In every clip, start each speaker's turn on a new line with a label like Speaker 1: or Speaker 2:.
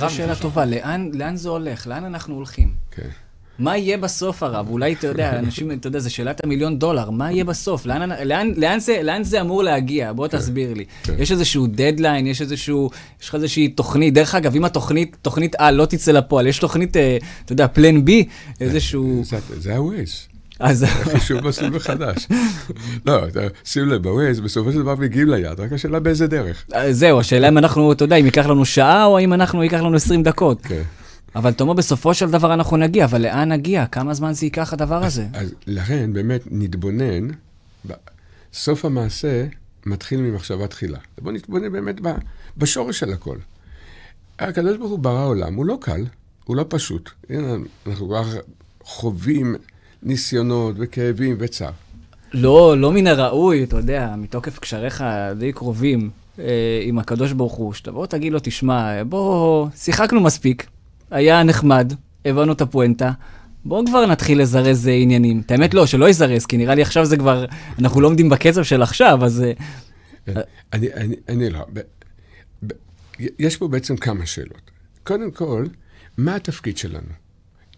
Speaker 1: זו שאלה טובה, לאן, זה הולך? לאן אנחנו הולכים? כן. מה יהיה בסוף, הרב? אולי, אתה יודע, אנשים, אתה יודע, זו שאלת המיליון דולר, מה יהיה בסוף? לאן, זה, אמור להגיע? בוא כן. תסביר לי. כן. יש איזשהו דדליין, יש איזשהו, יש לך איזושהי תוכנית. דרך אגב, אם התוכנית, תוכנית אה, לא תצא לפועל, יש תוכנית, אה, אתה יודע, פלן בי, איזשהו... זה ה-Waze. אז... חישוב מסלול מחדש. לא, שים לב, בווייז בסופו של דבר מגיעים ליד, רק השאלה באיזה דרך. אה, זהו, השאלה אם אנחנו, אתה יודע, אם ייקח לנו שעה, או אם אנחנו, ייקח לנו 20 דקות. כן. אבל אתה בסופו של דבר אנחנו נגיע, אבל לאן נגיע? כמה זמן זה ייקח הדבר הזה? אז
Speaker 2: לכן, באמת, נתבונן,
Speaker 1: סוף המעשה מתחיל ממחשבה תחילה.
Speaker 2: בוא נתבונן באמת בשורש של הכל. הקדוש ברוך הוא ברא עולם, הוא לא קל, הוא לא פשוט. הנה, אנחנו כבר חווים... ניסיונות
Speaker 1: וכאבים וצער. לא, לא מן הראוי, אתה יודע, מתוקף קשריך די קרובים אה, עם הקדוש ברוך הוא, שתבוא תגיד לו, תשמע, בוא, שיחקנו מספיק, היה נחמד, הבנו את הפואנטה, בואו כבר נתחיל לזרז אה, עניינים. את האמת לא, שלא יזרז, כי נראה לי עכשיו זה כבר, אנחנו לא עומדים בקצב של עכשיו, אז... אה, כן. אני, אני, אני לא. ב, ב, יש פה בעצם כמה שאלות. קודם כל,
Speaker 2: מה התפקיד שלנו?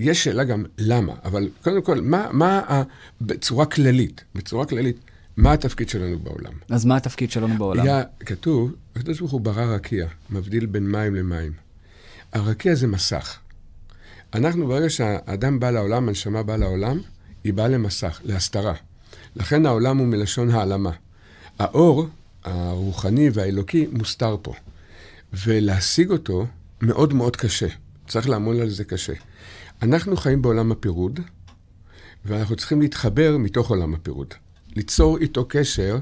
Speaker 2: יש שאלה גם למה, אבל קודם כל, מה, מה ה, בצורה כללית, בצורה כללית, מה התפקיד שלנו בעולם? אז מה התפקיד שלנו בעולם? היה, כתוב, הקדוש ברוך הוא ברא רקיע, מבדיל בין מים למים. הרקיע זה מסך. אנחנו, ברגע שהאדם בא לעולם, הנשמה באה לעולם, היא באה למסך, להסתרה. לכן העולם הוא מלשון העלמה. האור הרוחני והאלוקי מוסתר פה, ולהשיג אותו מאוד מאוד קשה. צריך לעמוד על זה קשה. אנחנו חיים בעולם הפירוד, ואנחנו צריכים להתחבר מתוך עולם הפירוד. ליצור איתו קשר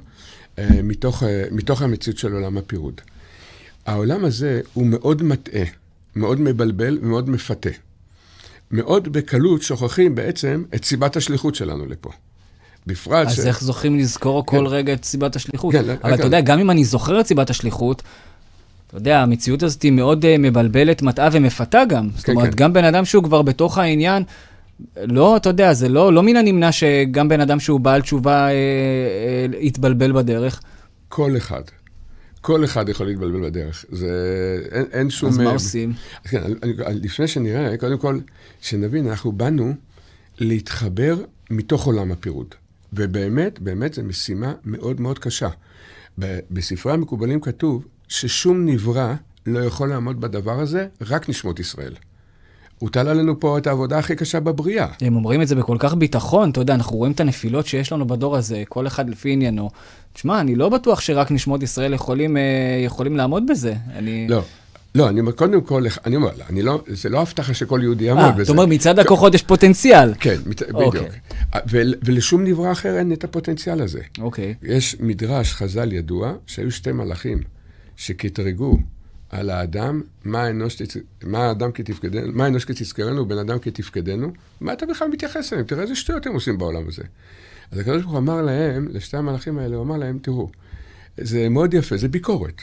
Speaker 2: אה, מתוך, אה, מתוך המציאות של עולם הפירוד. העולם הזה הוא מאוד מטעה, מאוד מבלבל ומאוד מפתה. מאוד בקלות שוכחים בעצם את סיבת השליחות שלנו לפה. בפרט אז ש... אז איך זוכים
Speaker 1: לזכור כן. כל רגע את סיבת השליחות? כן, אבל כן. אתה יודע, גם אם אני זוכר את סיבת השליחות, אתה יודע, המציאות הזאת היא מאוד uh, מבלבלת, מטעה ומפתה גם. כן, זאת אומרת, כן. גם בן אדם שהוא כבר בתוך העניין, לא, אתה יודע, זה לא, לא מן הנמנע שגם בן אדם שהוא בעל תשובה אה, אה, יתבלבל בדרך. כל אחד.
Speaker 2: כל אחד יכול להתבלבל בדרך. זה... אין, אין שום... אז מה אה, עושים? כן, אני, לפני שנראה, קודם כל, שנבין, אנחנו באנו להתחבר מתוך עולם הפירוד. ובאמת, באמת זו משימה מאוד מאוד קשה. בספרי המקובלים כתוב ששום נברא לא יכול לעמוד בדבר הזה, רק נשמות ישראל.
Speaker 1: הוטל עלינו פה את העבודה הכי קשה בבריאה. הם אומרים את זה בכל כך ביטחון, אתה יודע, אנחנו רואים את הנפילות שיש לנו בדור הזה, כל אחד לפי עניינו. תשמע, אני לא בטוח שרק נשמות ישראל יכולים, אה, יכולים לעמוד בזה. אני...
Speaker 2: לא. לא, אני אומר, קודם כל, אני אומר, לא, אני לא, זה לא הבטחה שכל יהודי יעמוד אה, בזה. אה, אתה אומר, מצד הכוחות
Speaker 1: יש פוטנציאל. כן, מת, okay. אוקיי. בדיוק.
Speaker 2: ול, ולשום נברא אחר אין את הפוטנציאל הזה. אוקיי. Okay. יש מדרש חז"ל ידוע, שהיו שתי מלאכים. שקטרגו על האדם, מה האנוש, מה האדם כתפקדנו, מה האנוש כתזכרנו, ובן אדם כתפקדנו, מה אתה בכלל מתייחס אליהם? תראה איזה שטויות הם עושים בעולם הזה. אז הקדוש ברוך הוא אמר להם, לשתי המלאכים האלה, הוא אמר להם, תראו, זה מאוד יפה, זה ביקורת.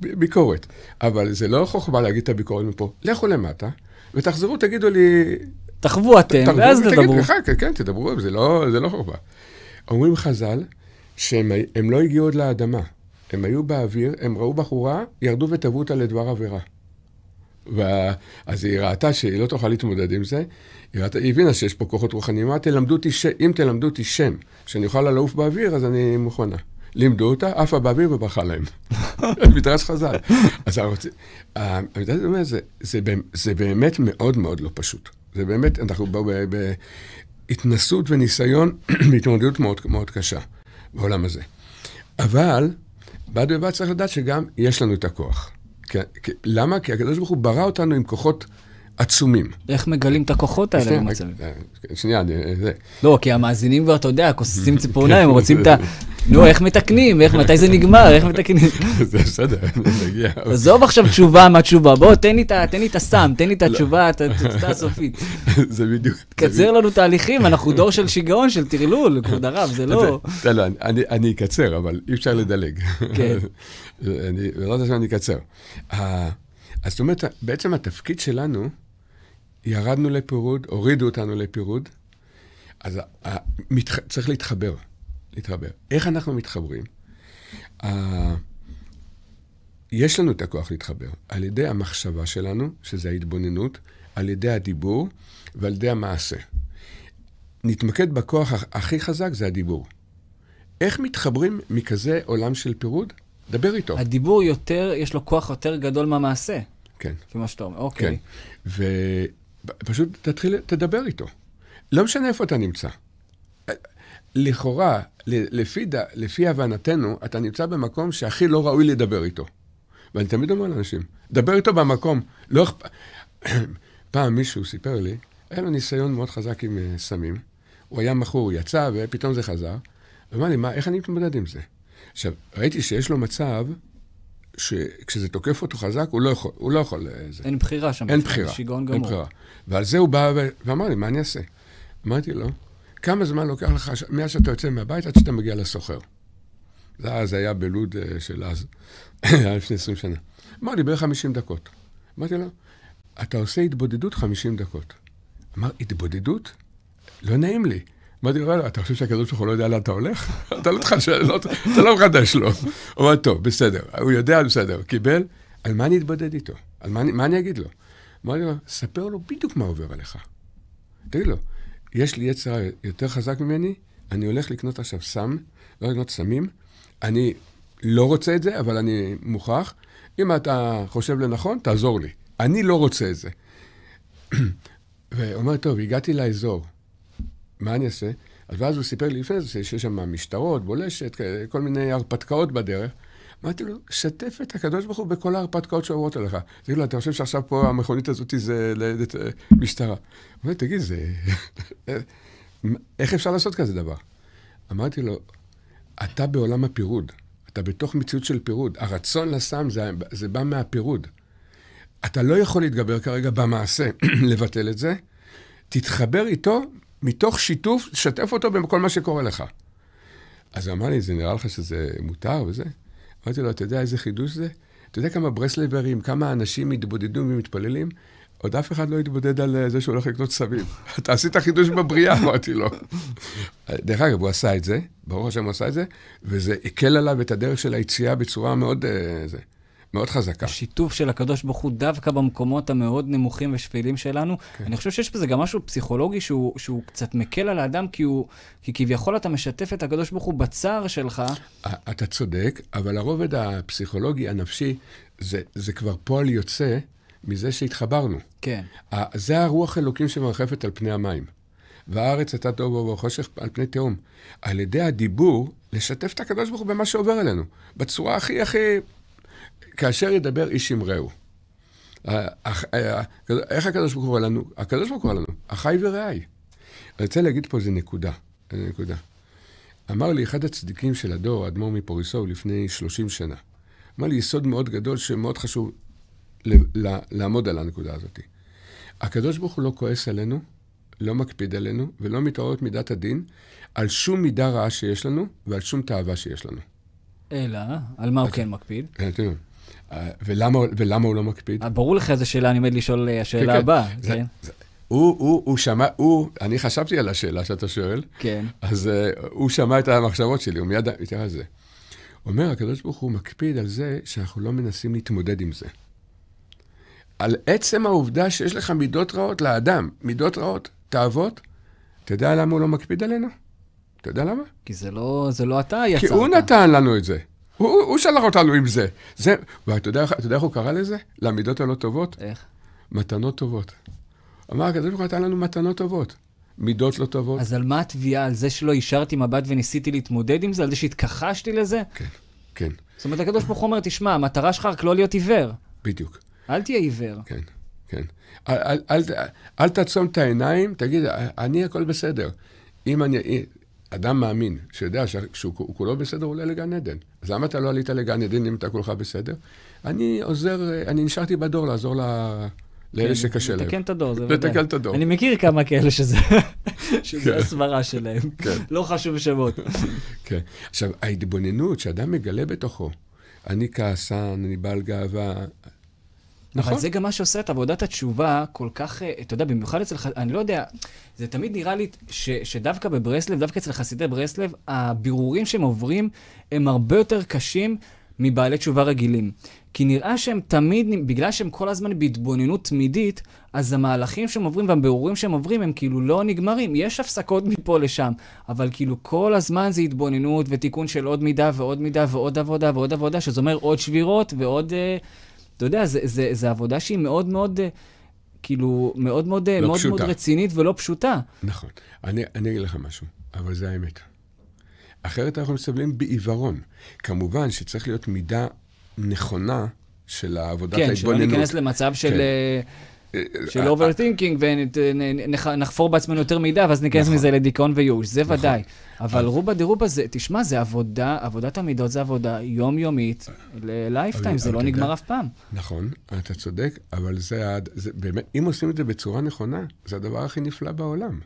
Speaker 2: ביקורת. אבל זה לא חוכמה להגיד את הביקורת מפה. לכו למטה, ותחזרו, תגידו לי... תחוו אתם, ואז תדברו. כן, כן, תדברו, זה לא, זה לא חוכמה. אומרים חז"ל שהם לא הגיעו עוד לאדמה. הם היו באוויר, הם ראו בחורה, ירדו וטבעו אותה לדבר עבירה. ואז היא ראתה שהיא לא תוכל להתמודד עם זה, היא, ראתה, היא הבינה שיש פה כוחות רוחניים, אמרה, תלמדו אותי ש... אם תלמדו אותי שם, שאני אוכל לעוף באוויר, אז אני מוכנה. לימדו אותה, עפה באוויר וברחה להם. מדרש חז"ל. אז אני רוצה... זה, זה, זה באמת מאוד מאוד לא פשוט. זה באמת, אנחנו באו בהתנסות וניסיון בהתמודדות מאוד, מאוד קשה בעולם הזה. אבל בד בבד צריך לדעת שגם יש לנו את הכוח. כי, למה? כי הקדוש ברוך הוא ברא אותנו עם כוחות עצומים.
Speaker 1: איך מגלים את הכוחות האלה כן, במצבים? אה,
Speaker 2: שנייה, אה, זה...
Speaker 1: לא, כי המאזינים כבר, אתה יודע, כוססים ציפורניים, רוצים את ה... נו, איך מתקנים? איך, מתי זה נגמר? איך מתקנים? זה בסדר, נגיע. עזוב עכשיו תשובה מהתשובה, בוא, תן לי את הסם, תן לי את לא. התשובה, את התוצאה הסופית. זה בדיוק. קצר לנו תהליכים, אנחנו דור של שיגעון, של טרלול, כבוד הרב, זה לא... אני אקצר, אבל אי אפשר לדלג. כן.
Speaker 2: לא יודע שאני אקצר. אז זאת אומרת, בעצם התפקיד שלנו, ירדנו לפירוד, הורידו אותנו לפירוד, אז צריך להתחבר. להתחבר. איך אנחנו מתחברים? Uh, יש לנו את הכוח להתחבר על ידי המחשבה שלנו, שזה ההתבוננות, על ידי הדיבור ועל ידי המעשה. נתמקד בכוח הכי חזק, זה הדיבור. איך מתחברים מכזה עולם של פירוד? דבר
Speaker 1: איתו. הדיבור יותר, יש לו כוח יותר גדול מהמעשה.
Speaker 2: כן. זה מה שאתה אומר, אוקיי. כן. ופשוט תתחיל,
Speaker 1: תדבר איתו. לא משנה איפה אתה נמצא.
Speaker 2: לכאורה, לפי, ד... לפי הבנתנו, אתה נמצא במקום שהכי לא ראוי לדבר איתו. ואני תמיד אומר לאנשים, דבר איתו במקום. לא אכפ... פעם מישהו סיפר לי, היה לו ניסיון מאוד חזק עם uh, סמים. הוא היה מכור, יצא, ופתאום זה חזר. אמר לי, מה, איך אני מתמודד עם זה? עכשיו, ראיתי שיש לו מצב שכשזה תוקף אותו חזק, הוא לא יכול, הוא לא יכול... אה, זה. אין בחירה שם. אין בחירה. שיגעון גמור. אין בחירה. ועל זה הוא בא ו... ואמר לי, מה אני אעשה? אמרתי לו, כמה זמן לוקח לך, ש... מאז שאתה יוצא מהבית עד שאתה מגיע לסוחר. זה אז היה בלוד אה, של אז, היה לפני 20 שנה. אמר לי, בערך 50 דקות. אמרתי לו, אתה עושה התבודדות 50 דקות. אמר, התבודדות? לא נעים לי. אמרתי לו, לא, לא, אתה חושב שהקדוש ברוך הוא לא יודע לאן אתה הולך? אתה לא צריך לשאלות, אתה לא מחדש לו. הוא אמר, טוב, בסדר. הוא יודע, בסדר. קיבל, על מה אני אתבודד איתו? על מה אני אגיד לו? אמרתי לו, ספר לו בדיוק מה עובר עליך. תגיד לו, יש לי יצר יותר חזק ממני, אני הולך לקנות עכשיו סם, לא לקנות סמים, אני לא רוצה את זה, אבל אני מוכרח. אם אתה חושב לנכון, תעזור לי. אני לא רוצה את זה. ואומר, טוב, הגעתי לאזור, מה אני אעשה? אז ואז הוא סיפר לי לפני זה שיש שם משטרות, בולשת, כל מיני הרפתקאות בדרך. אמרתי לו, שתף את הקדוש ברוך הוא בכל ההרפתקאות שעוברות עליך. תגיד לו, אתה חושב שעכשיו פה המכונית הזאת זה לידת משטרה? הוא אומר, תגיד, זה... איך אפשר לעשות כזה דבר? אמרתי לו, אתה בעולם הפירוד. אתה בתוך מציאות של פירוד. הרצון לסם זה, זה בא מהפירוד. אתה לא יכול להתגבר כרגע במעשה לבטל את זה. תתחבר איתו מתוך שיתוף, שתף אותו בכל מה שקורה לך. אז הוא אמר לי, זה נראה לך שזה מותר וזה? אמרתי לו, אתה יודע איזה חידוש זה? אתה יודע כמה ברסלברים, כמה אנשים התבודדו ומתפללים? עוד אף אחד לא התבודד על אה, זה שהוא הולך לקנות סמים. אתה עשית חידוש בבריאה, אמרתי לו. דרך אגב, הוא עשה את זה, ברוך השם הוא עשה את זה, וזה הקל עליו את הדרך של היציאה בצורה מאוד...
Speaker 1: אה, זה. מאוד חזקה. השיתוף של הקדוש ברוך הוא דווקא במקומות המאוד נמוכים ושפלים שלנו. כן. אני חושב שיש בזה גם משהו פסיכולוגי שהוא, שהוא קצת מקל על האדם, כי, הוא, כי כביכול אתה משתף את הקדוש ברוך הוא בצער שלך. אתה צודק, אבל הרובד
Speaker 2: הפסיכולוגי הנפשי זה, זה כבר פועל יוצא מזה שהתחברנו. כן. זה הרוח אלוקים שמרחפת על פני המים. והארץ הייתה טוב ובחושך על פני תהום. על ידי הדיבור, לשתף את הקדוש ברוך הוא במה שעובר עלינו. בצורה הכי הכי כאשר ידבר איש עם רעהו. אה, אה, אה, איך הקדוש ברוך הוא קורא לנו? הקדוש ברוך הוא קורא לנו, אחי ורעי. אני רוצה להגיד פה איזה נקודה. איזה נקודה. אמר לי אחד הצדיקים של הדור, האדמו"ר מפוריסו, לפני 30 שנה. אמר לי יסוד מאוד גדול שמאוד חשוב ל- ל- לעמוד על הנקודה הזאת. הקדוש ברוך הוא לא כועס עלינו, לא מקפיד עלינו, ולא מתעורר את מידת הדין, על שום מידה רעה שיש לנו ועל שום תאווה שיש לנו.
Speaker 1: אלא, על מה הוא כן מקפיד? אה, ולמה,
Speaker 2: ולמה הוא לא מקפיד?
Speaker 1: אה, ברור לך איזה שאלה אני עומד לשאול, אה, כן, השאלה כן, הבאה. כן. זה,
Speaker 2: זה, הוא, הוא, הוא שמע, הוא, אני חשבתי על השאלה שאתה שואל, כן. אז uh, הוא שמע את המחשבות שלי, הוא מיד התאר על זה. אומר, הקדוש ברוך הוא מקפיד על זה שאנחנו לא מנסים להתמודד עם זה. על עצם העובדה שיש לך מידות רעות לאדם, מידות רעות, תאוות, אתה יודע למה הוא לא מקפיד עלינו?
Speaker 1: אתה יודע למה? כי זה לא, זה לא אתה יצרת. כי הוא
Speaker 2: נתן לנו את זה. הוא, הוא, שלח אותנו עם זה. זה, ואתה יודע, יודע איך הוא קרא לזה? למידות הלא טובות? איך? מתנות טובות.
Speaker 1: אמר, הקדוש ברוך הוא נתן לנו מתנות טובות. מידות לא טובות. אז על מה התביעה? על זה שלא השארתי מבט וניסיתי להתמודד עם זה? על זה שהתכחשתי לזה? כן, כן. זאת אומרת, הקדוש ברוך הוא אומר, תשמע, המטרה שלך רק לא להיות עיוור. בדיוק. אל תהיה עיוור. כן, כן. אל, אל,
Speaker 2: אל, אל, אל תעצום את העיניים, תגיד, אני הכל בסדר. אם אני, אדם מאמין, שיודע שהוא כולו בסדר, הוא עולה לגן עדן. אז למה אתה לא עלית לגן עדן אם אתה כולך בסדר? אני עוזר, אני נשארתי בדור לעזור כן, לאלה שקשה להם. לתקן את הדור, זה בוודאי. לתקן את הדור. אני
Speaker 1: מכיר כמה כאלה שזה כן. הסברה שלהם. כן.
Speaker 2: לא חשוב שמות. כן. עכשיו, ההתבוננות שאדם מגלה בתוכו, אני כעסן, אני בעל גאווה,
Speaker 1: נכון. אבל זה גם מה שעושה את עבודת התשובה כל כך, אה, אתה יודע, במיוחד אצל, אני לא יודע, זה תמיד נראה לי ש, שדווקא בברסלב, דווקא אצל חסידי ברסלב, הבירורים שהם עוברים הם הרבה יותר קשים מבעלי תשובה רגילים. כי נראה שהם תמיד, בגלל שהם כל הזמן בהתבוננות תמידית, אז המהלכים שהם עוברים והבירורים שהם עוברים הם כאילו לא נגמרים. יש הפסקות מפה לשם, אבל כאילו כל הזמן זה התבוננות ותיקון של עוד מידה ועוד מידה ועוד עבודה ועוד עבודה, שזה אומר עוד שבירות ועוד... Uh, אתה יודע, זו עבודה שהיא מאוד מאוד... אה, כאילו, מאוד מאוד, אה, לא מאוד, מאוד רצינית ולא פשוטה.
Speaker 2: נכון. אני, אני אגיד לך משהו, אבל זה האמת. אחרת אנחנו מסתבלים בעיוורון. כמובן שצריך להיות מידה נכונה של העבודת ההתבוננות. כן, שלא ניכנס למצב כן. של... כן. של
Speaker 1: אוברטינקינג, ונחפור בעצמנו יותר מידע, ואז ניכנס נכון. מזה לדיכאון וייאוש, זה נכון. ודאי. אבל רובה דירובה זה, תשמע, זה עבודה, עבודת המידות זה עבודה יומיומית ללייפטיים, זה לא נגמר אף פעם.
Speaker 2: נכון, אתה צודק, אבל זה, באמת, אם עושים את
Speaker 1: זה בצורה נכונה,
Speaker 2: זה הדבר הכי נפלא בעולם.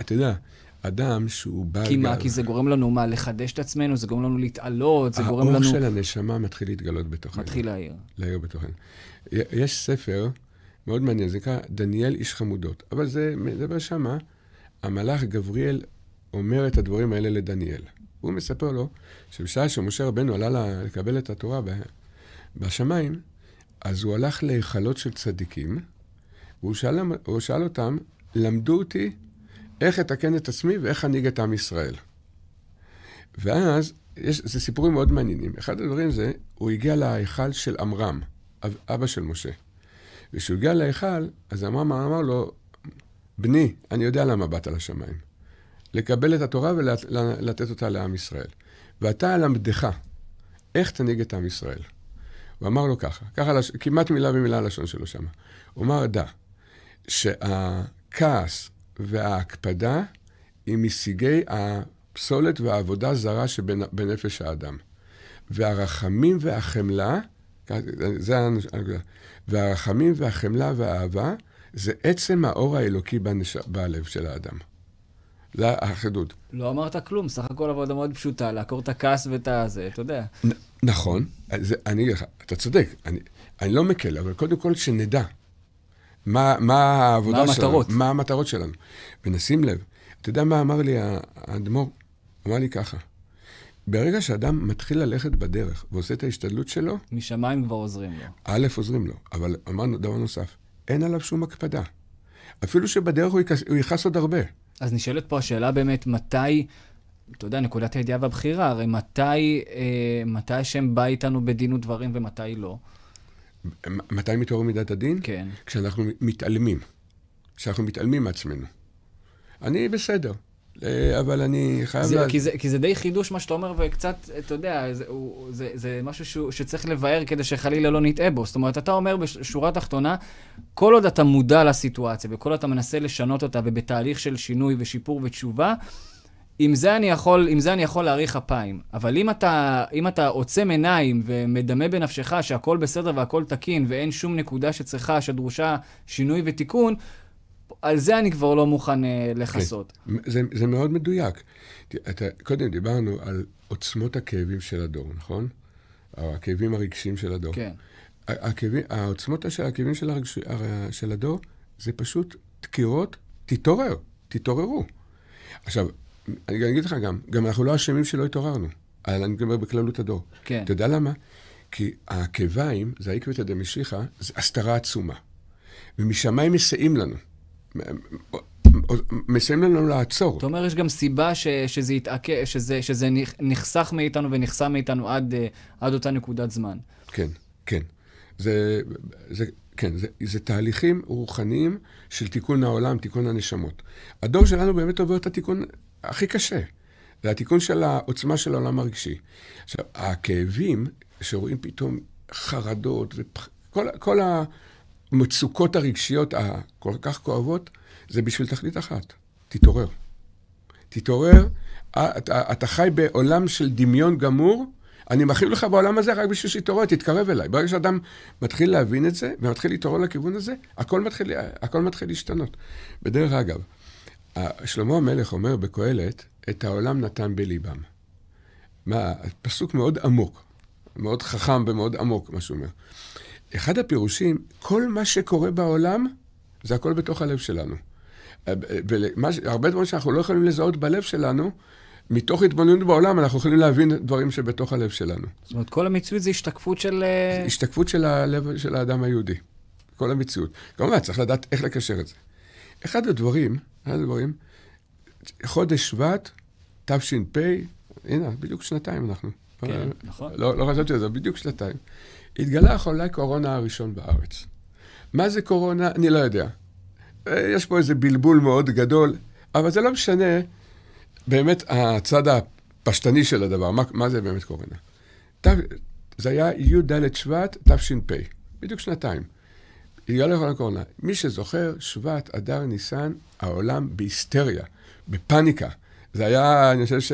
Speaker 1: אתה יודע, אדם
Speaker 2: שהוא בעל... כי מה? כי
Speaker 1: זה גורם לנו מה? לחדש את עצמנו? זה גורם לנו להתעלות? זה גורם לנו... האור של
Speaker 2: הנשמה מתחיל להתגלות בתוכנו. מתחיל להעיר. להעיר בתוכנו. יש ספר מאוד מעניין, זה נקרא דניאל איש חמודות. אבל זה מדבר שמה, המלאך גבריאל אומר את הדברים האלה לדניאל. הוא מספר לו שבשעה שמשה רבנו עלה לקבל את התורה בשמיים, אז הוא הלך להיכלות של צדיקים, והוא שאל, שאל אותם, למדו אותי איך אתקן את עצמי ואיך אנהיג את עם ישראל. ואז, יש, זה סיפורים מאוד מעניינים. אחד הדברים זה, הוא הגיע להיכל של עמרם, אב, אבא של משה. וכשהוא הגיע להיכל, אז המאמר אמר לו, בני, אני יודע למה באת לשמיים. לקבל את התורה ולתת אותה לעם ישראל. ואתה למדך, איך תנהיג את עם ישראל. הוא אמר לו ככה, ככה לש... כמעט מילה במילה הלשון שלו שם. הוא אמר, דע, שהכעס וההקפדה היא משיגי הפסולת והעבודה זרה שבנפש האדם. והרחמים והחמלה, זה הנקודה, והרחמים והחמלה והאהבה זה עצם האור האלוקי בנש... בלב של האדם. זה האחדות.
Speaker 1: לא אמרת כלום, סך הכל עבודה מאוד פשוטה, לעקור את הכעס ואת הזה, אתה יודע.
Speaker 2: נ- נכון, זה, אני אגיד לך, אתה צודק, אני, אני לא מקל, אבל קודם כל שנדע מה, מה העבודה מה שלנו, מה המטרות שלנו. ונשים לב, אתה יודע מה אמר לי האדמו"ר? אמר לי ככה, ברגע שאדם מתחיל ללכת בדרך ועושה את ההשתדלות שלו... משמיים כבר עוזרים לו. א', עוזרים לו, אבל אמרנו דבר נוסף, אין עליו שום
Speaker 1: הקפדה. אפילו שבדרך הוא יכעס, הוא יכעס עוד הרבה. אז נשאלת פה השאלה באמת, מתי, אתה יודע, נקודת הידיעה והבחירה, הרי מתי, אה, מתי השם בא איתנו בדין ודברים ומתי לא?
Speaker 2: מתי מתעורר מידת הדין? כן. כשאנחנו מתעלמים. כשאנחנו מתעלמים מעצמנו. אני בסדר. אה, אבל
Speaker 1: אני חייב... זה, לה... כי, זה, כי זה די חידוש מה שאתה אומר, וקצת, אתה יודע, זה, הוא, זה, זה משהו שהוא, שצריך לבאר כדי שחלילה לא נטעה בו. זאת אומרת, אתה אומר בשורה התחתונה, כל עוד אתה מודע לסיטואציה, וכל עוד אתה מנסה לשנות אותה, ובתהליך של שינוי ושיפור ותשובה, עם זה אני יכול, עם זה אני יכול להאריך אפיים. אבל אם אתה, אם אתה עוצם עיניים ומדמה בנפשך שהכל בסדר והכל תקין, ואין שום נקודה שצריכה, שדרושה שינוי ותיקון, על זה אני כבר לא מוכן אה, לכסות.
Speaker 2: כן. זה, זה מאוד מדויק. אתה, קודם דיברנו על עוצמות הכאבים של הדור, נכון? הכאבים הרגשיים של הדור. כן. הכאבים, העוצמות של הכאבים של, הרגש, של הדור זה פשוט דקירות, תתעורר, תתעוררו. עכשיו, אני אגיד לך גם, גם אנחנו לא אשמים שלא התעוררנו. אני מדבר בכללות הדור. כן. אתה יודע למה? כי העקביים, זה העקבית הדמשיחא, זה הסתרה עצומה. ומשמיים מסייעים לנו. מסיים לנו לעצור.
Speaker 1: אתה אומר, יש גם סיבה ש, שזה, התעק... שזה, שזה נחסך מאיתנו ונחסם מאיתנו עד, אה, עד אותה נקודת זמן.
Speaker 2: כן, כן. זה, זה, כן, זה, זה תהליכים רוחניים של תיקון העולם, תיקון הנשמות. הדור שלנו באמת עובר את התיקון הכי קשה. זה התיקון של העוצמה של העולם הרגשי. עכשיו, הכאבים שרואים פתאום חרדות ופח, כל, כל ה... המצוקות הרגשיות הכל כך כואבות, זה בשביל תכלית אחת, תתעורר. תתעורר, אתה, אתה חי בעולם של דמיון גמור, אני מכיר לך בעולם הזה רק בשביל שתתעורר, תתקרב אליי. ברגע שאדם מתחיל להבין את זה, ומתחיל להתעורר לכיוון הזה, הכל מתחיל, הכל מתחיל להשתנות. בדרך אגב, שלמה המלך אומר בקהלת, את העולם נתן בליבם. מה, פסוק מאוד עמוק, מאוד חכם ומאוד עמוק, מה שהוא אומר. אחד הפירושים, כל מה שקורה בעולם, זה הכל בתוך הלב שלנו. הרבה דברים שאנחנו לא יכולים לזהות בלב שלנו, מתוך התבוננות בעולם, אנחנו יכולים להבין דברים שבתוך הלב שלנו. זאת אומרת, כל המציאות זה השתקפות של... אה, זה השתקפות של הלב של האדם היהודי. כל המציאות. כמובן, צריך לדעת איך לקשר את זה. אחד הדברים, אחד הדברים, חודש שבט, תש"פ, הנה, בדיוק שנתיים אנחנו. כן, נכון. לא, לא חשבתי על זה, בדיוק שנתיים. התגלה חולה קורונה הראשון בארץ. מה זה קורונה? אני לא יודע. יש פה איזה בלבול מאוד גדול, אבל זה לא משנה באמת הצד הפשטני של הדבר, מה, מה זה באמת קורונה. זה היה י"ד שבט תש"פ, בדיוק שנתיים. התגלה חולה קורונה. מי שזוכר, שבט, אדר, ניסן, העולם בהיסטריה, בפניקה. זה
Speaker 1: היה, אני חושב ש...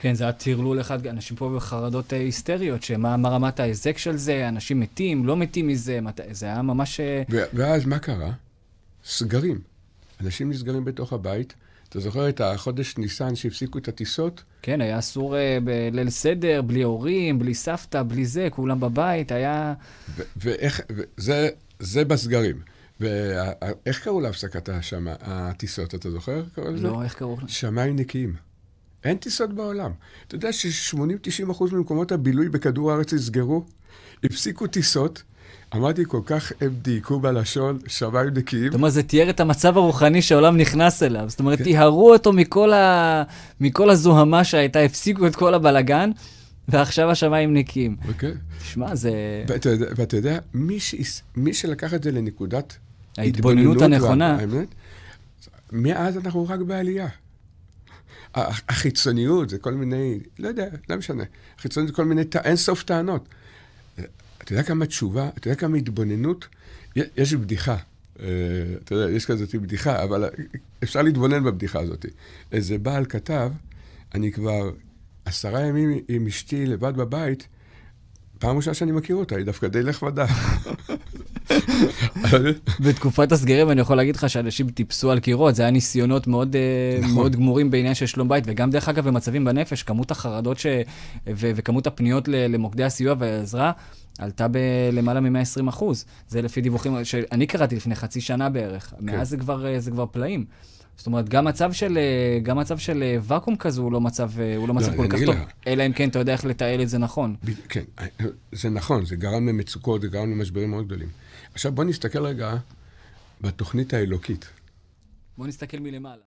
Speaker 1: כן, זה היה טרלול אחד, אנשים פה בחרדות אה, היסטריות, שמה רמת ההיזק של זה, אנשים מתים, לא מתים מזה, מת... זה היה ממש... אה,
Speaker 2: ו- ואז מה קרה? סגרים. אנשים נסגרים בתוך הבית. אתה זוכר את החודש ניסן שהפסיקו
Speaker 1: את הטיסות? כן, היה אסור אה, בליל סדר, בלי הורים, בלי סבתא, בלי זה, כולם בבית, היה... ואיך... ו- זה, זה בסגרים. ואיך
Speaker 2: קראו להפסקת השמה, הטיסות, אתה זוכר? לא, לזה? איך קראו לה? שמיים נקיים. אין טיסות בעולם. אתה יודע ש-80-90% ממקומות הבילוי בכדור הארץ יסגרו?
Speaker 1: הפסיקו טיסות. אמרתי, כל כך הם דייקו בלשון, שמיים נקיים. זאת אומרת, זה תיאר את המצב הרוחני שהעולם נכנס אליו. זאת אומרת, כן. טיהרו כן. אותו מכל, ה... מכל הזוהמה שהייתה, הפסיקו את כל הבלגן, ועכשיו השמיים נקיים. אוקיי. Okay. תשמע, זה... ואתה יודע, מי, ש... מי שלקח את זה לנקודת ההתבוננות הנכונה.
Speaker 2: האמת, מאז אנחנו רק בעלייה. החיצוניות זה כל מיני, לא יודע, לא משנה. החיצוניות זה כל מיני, אין סוף טענות. אתה יודע כמה תשובה, אתה יודע כמה התבוננות? יש בדיחה. אה, אתה יודע, יש כזאת בדיחה, אבל אה, אפשר להתבונן בבדיחה הזאת. איזה בעל כתב, אני כבר עשרה ימים עם אשתי לבד בבית, פעם ראשונה
Speaker 1: שאני מכיר אותה, היא דווקא די לכבדה. בתקופת הסגרים אני יכול להגיד לך שאנשים טיפסו על קירות, זה היה ניסיונות מאוד, אה, נכון. מאוד גמורים בעניין של שלום בית, וגם דרך אגב במצבים בנפש, כמות החרדות ש... ו... וכמות הפניות למוקדי הסיוע והעזרה. עלתה בלמעלה מ-120 אחוז. זה לפי דיווחים שאני קראתי לפני חצי שנה בערך. כן. מאז זה כבר, אה, זה כבר פלאים. זאת אומרת, גם מצב של, אה, גם מצב של ואקום כזה הוא לא מצב, הוא לא, לא מצב לא, כל כך לה... טוב, אלא אם כן אתה יודע איך לתעל את זה נכון.
Speaker 2: ב- כן, זה נכון, זה גרם למצוקות, זה גרם למשברים מאוד גדולים. עכשיו בוא נסתכל רגע בתוכנית
Speaker 1: האלוקית. בוא נסתכל מלמעלה.